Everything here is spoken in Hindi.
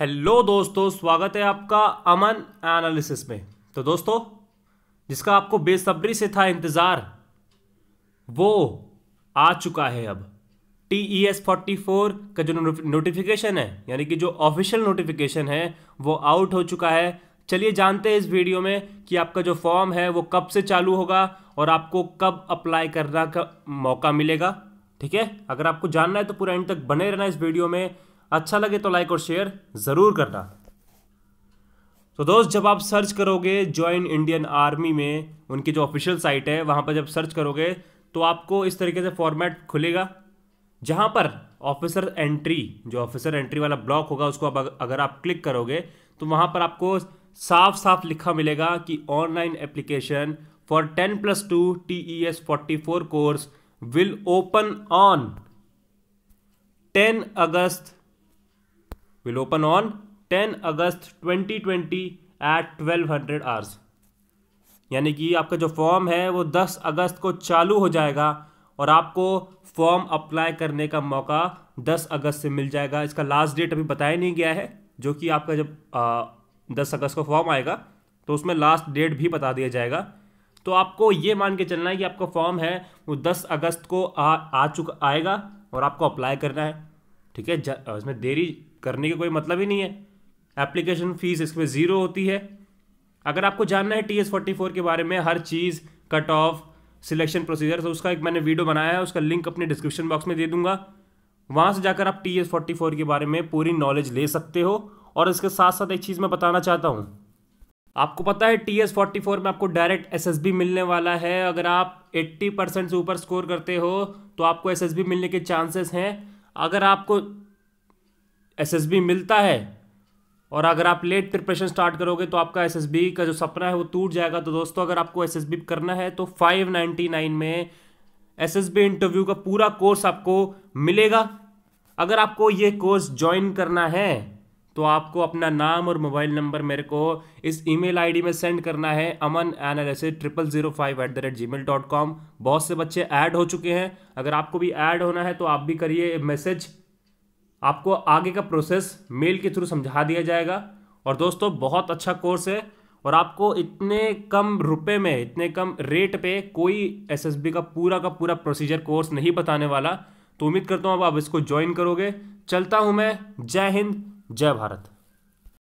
हेलो दोस्तों स्वागत है आपका अमन एनालिसिस में तो दोस्तों जिसका आपको बेसब्री से था इंतज़ार वो आ चुका है अब T E S forty four का जो नोटिफिकेशन है यानी कि जो ऑफिशियल नोटिफिकेशन है वो आउट हो चुका है चलिए जानते हैं इस वीडियो में कि आपका जो फॉर्म है वो कब से चालू होगा और आपको कब अप्लाई करना का मौका मिलेगा ठीक है अगर आपको जानना है तो पूरा एंड तक बने रहना इस वीडियो में अच्छा लगे तो लाइक और शेयर ज़रूर करना तो दोस्त जब आप सर्च करोगे ज्वाइन इंडियन आर्मी में उनकी जो ऑफिशियल साइट है वहाँ पर जब सर्च करोगे तो आपको इस तरीके से फॉर्मेट खुलेगा जहाँ पर ऑफिसर एंट्री जो ऑफिसर एंट्री वाला ब्लॉक होगा उसको आप अगर आप क्लिक करोगे तो वहाँ पर आपको साफ साफ लिखा मिलेगा कि online application for ten plus two T E S forty four course will open on ten August will open on ten August twenty twenty eight twelve hundred hours यानी कि आपका जो फॉर्म है वो दस अगस्त को चालू हो जाएगा और आपको फॉर्म अप्लाई करने का मौका दस अगस्त से मिल जाएगा इसका लास्ट डेट अभी बताया नहीं गया है जो कि आपका जब आ, अगस्त को फॉर्म आएगा तो उसमें लास्ट डेट भी बता दिया जाएगा तो आपको ये मान के चलना है कि आपका फॉर्म है वो दस अगस्त को आ, आ चुका आएगा और आपको अप्लाई करना है ठीक है इसमें देरी करने का कोई मतलब ही नहीं है एप्लीकेशन फ़ीस इसमें ज़ीरो होती है अगर आपको जानना है टी एस फोर्टी फोर के बारे में हर चीज़ कट ऑफ सिलेक्शन प्रोसीजर तो उसका एक मैंने वीडियो बनाया है उसका लिंक अपने डिस्क्रिप्शन बॉक्स में दे दूंगा वहाँ से जाकर आप टी एस फोर्टी फोर के बारे में पूरी नॉलेज ले सकते हो और इसके साथ साथ एक चीज़ मैं बताना चाहता हूँ आपको पता है टी एस फोर्टी फोर में आपको डायरेक्ट एस एस बी मिलने वाला है अगर आप एट्टी परसेंट से ऊपर स्कोर करते हो तो आपको एस एस बी मिलने के चांसेस हैं अगर आपको एसएसबी मिलता है और अगर आप लेट प्रिपरेशन स्टार्ट करोगे तो आपका एसएसबी का जो सपना है वो टूट जाएगा तो दोस्तों अगर आपको एसएसबी करना है तो 599 में एसएसबी इंटरव्यू का पूरा कोर्स आपको मिलेगा अगर आपको ये कोर्स ज्वाइन करना है तो आपको अपना नाम और मोबाइल नंबर मेरे को इस ईमेल आईडी में सेंड करना है Aman N L S triple zero five at the rate Gmail dot com बहुत से बच्चे ऐड हो चुके हैं अगर आपको भी ऐड होना है तो आप भी करिए मैसेज आपको आगे का प्रोसेस मेल के थ्रू समझा दिया जाएगा और दोस्तों बहुत अच्छा कोर्स है और आपको इतने कम रुपए में इतने कम रेट पे कोई एसएसबी का पूरा का पूरा प्रोसीजर कोर्स नहीं बताने वाला तो उम्मीद करता हूँ अब आप इसको ज्वाइन करोगे चलता हूँ मैं जय हिंद जय भारत